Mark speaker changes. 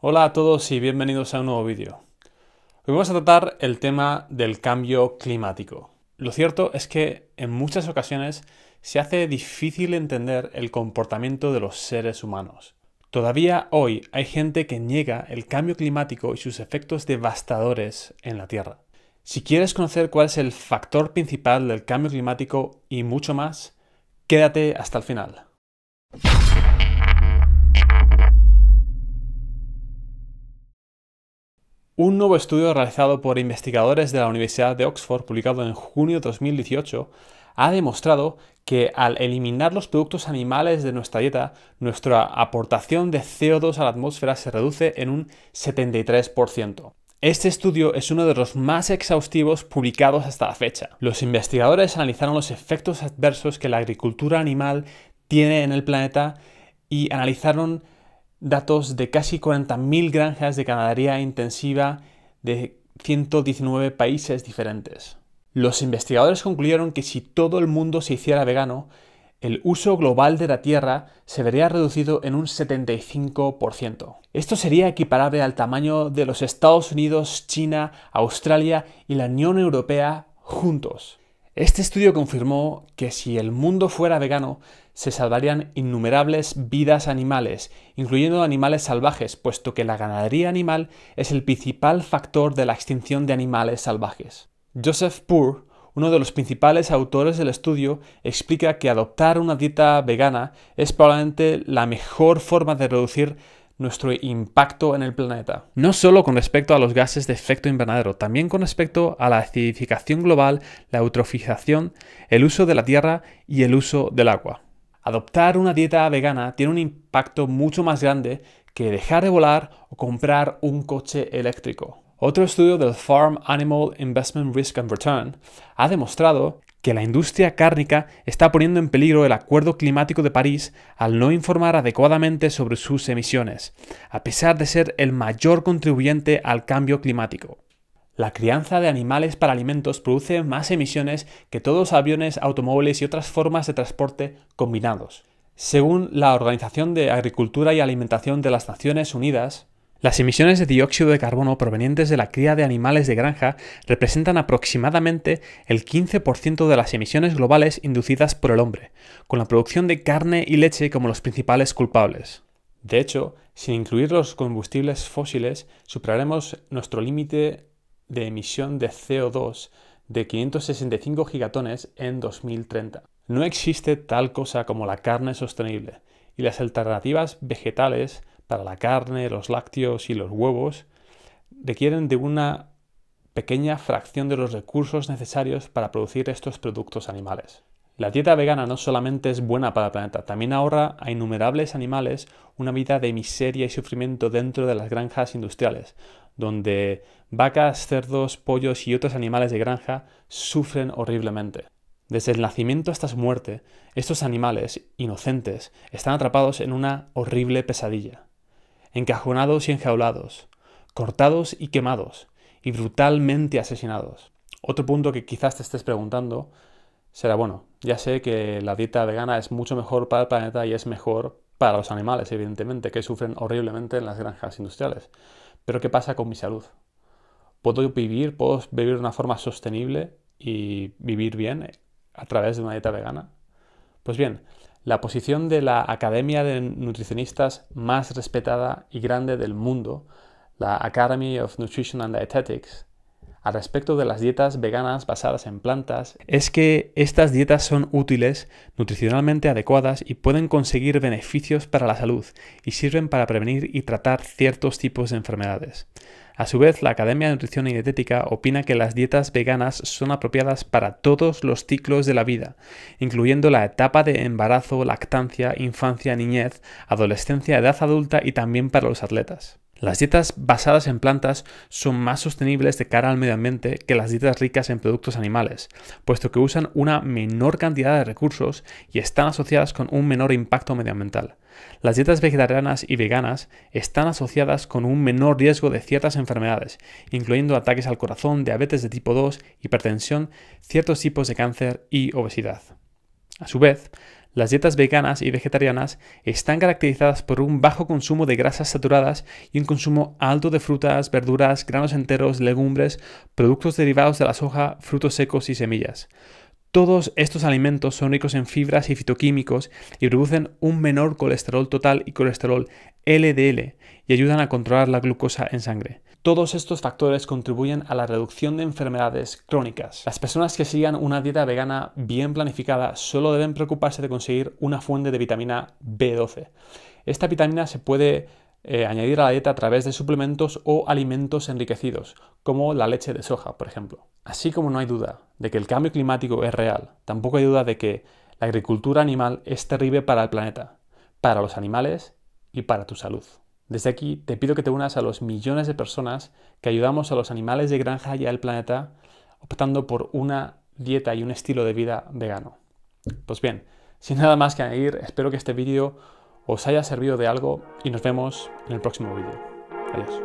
Speaker 1: Hola a todos y bienvenidos a un nuevo vídeo. Hoy vamos a tratar el tema del cambio climático. Lo cierto es que en muchas ocasiones se hace difícil entender el comportamiento de los seres humanos. Todavía hoy hay gente que niega el cambio climático y sus efectos devastadores en la Tierra. Si quieres conocer cuál es el factor principal del cambio climático y mucho más, quédate hasta el final. Un nuevo estudio realizado por investigadores de la Universidad de Oxford, publicado en junio de 2018, ha demostrado que al eliminar los productos animales de nuestra dieta, nuestra aportación de CO2 a la atmósfera se reduce en un 73%. Este estudio es uno de los más exhaustivos publicados hasta la fecha. Los investigadores analizaron los efectos adversos que la agricultura animal tiene en el planeta y analizaron datos de casi 40.000 granjas de ganadería intensiva de 119 países diferentes. Los investigadores concluyeron que si todo el mundo se hiciera vegano, el uso global de la tierra se vería reducido en un 75%. Esto sería equiparable al tamaño de los Estados Unidos, China, Australia y la Unión Europea juntos. Este estudio confirmó que si el mundo fuera vegano, se salvarían innumerables vidas animales, incluyendo animales salvajes, puesto que la ganadería animal es el principal factor de la extinción de animales salvajes. Joseph Poor, uno de los principales autores del estudio, explica que adoptar una dieta vegana es probablemente la mejor forma de reducir nuestro impacto en el planeta. No solo con respecto a los gases de efecto invernadero, también con respecto a la acidificación global, la eutrofización, el uso de la tierra y el uso del agua. Adoptar una dieta vegana tiene un impacto mucho más grande que dejar de volar o comprar un coche eléctrico. Otro estudio del Farm Animal Investment Risk and Return ha demostrado que la industria cárnica está poniendo en peligro el Acuerdo Climático de París al no informar adecuadamente sobre sus emisiones, a pesar de ser el mayor contribuyente al cambio climático. La crianza de animales para alimentos produce más emisiones que todos aviones, automóviles y otras formas de transporte combinados. Según la Organización de Agricultura y Alimentación de las Naciones Unidas, las emisiones de dióxido de carbono provenientes de la cría de animales de granja representan aproximadamente el 15% de las emisiones globales inducidas por el hombre, con la producción de carne y leche como los principales culpables. De hecho, sin incluir los combustibles fósiles, superaremos nuestro límite de emisión de CO2 de 565 gigatones en 2030. No existe tal cosa como la carne sostenible, y las alternativas vegetales para la carne, los lácteos y los huevos, requieren de una pequeña fracción de los recursos necesarios para producir estos productos animales. La dieta vegana no solamente es buena para el planeta, también ahorra a innumerables animales una vida de miseria y sufrimiento dentro de las granjas industriales, donde vacas, cerdos, pollos y otros animales de granja sufren horriblemente. Desde el nacimiento hasta su muerte, estos animales, inocentes, están atrapados en una horrible pesadilla encajonados y enjaulados, cortados y quemados, y brutalmente asesinados. Otro punto que quizás te estés preguntando será, bueno, ya sé que la dieta vegana es mucho mejor para el planeta y es mejor para los animales, evidentemente, que sufren horriblemente en las granjas industriales. Pero ¿qué pasa con mi salud? ¿Puedo vivir, puedo vivir de una forma sostenible y vivir bien a través de una dieta vegana? Pues bien, la posición de la Academia de Nutricionistas más respetada y grande del mundo, la Academy of Nutrition and Dietetics, respecto de las dietas veganas basadas en plantas es que estas dietas son útiles, nutricionalmente adecuadas y pueden conseguir beneficios para la salud y sirven para prevenir y tratar ciertos tipos de enfermedades. A su vez, la Academia de Nutrición y Dietética opina que las dietas veganas son apropiadas para todos los ciclos de la vida, incluyendo la etapa de embarazo, lactancia, infancia, niñez, adolescencia, edad adulta y también para los atletas. Las dietas basadas en plantas son más sostenibles de cara al medio ambiente que las dietas ricas en productos animales, puesto que usan una menor cantidad de recursos y están asociadas con un menor impacto medioambiental. Las dietas vegetarianas y veganas están asociadas con un menor riesgo de ciertas enfermedades, incluyendo ataques al corazón, diabetes de tipo 2, hipertensión, ciertos tipos de cáncer y obesidad. A su vez, las dietas veganas y vegetarianas están caracterizadas por un bajo consumo de grasas saturadas y un consumo alto de frutas, verduras, granos enteros, legumbres, productos derivados de la soja, frutos secos y semillas. Todos estos alimentos son ricos en fibras y fitoquímicos y producen un menor colesterol total y colesterol LDL y ayudan a controlar la glucosa en sangre. Todos estos factores contribuyen a la reducción de enfermedades crónicas. Las personas que sigan una dieta vegana bien planificada solo deben preocuparse de conseguir una fuente de vitamina B12. Esta vitamina se puede eh, añadir a la dieta a través de suplementos o alimentos enriquecidos, como la leche de soja, por ejemplo. Así como no hay duda de que el cambio climático es real, tampoco hay duda de que la agricultura animal es terrible para el planeta, para los animales y para tu salud. Desde aquí te pido que te unas a los millones de personas que ayudamos a los animales de granja y al planeta optando por una dieta y un estilo de vida vegano. Pues bien, sin nada más que añadir, espero que este vídeo os haya servido de algo y nos vemos en el próximo vídeo. Adiós.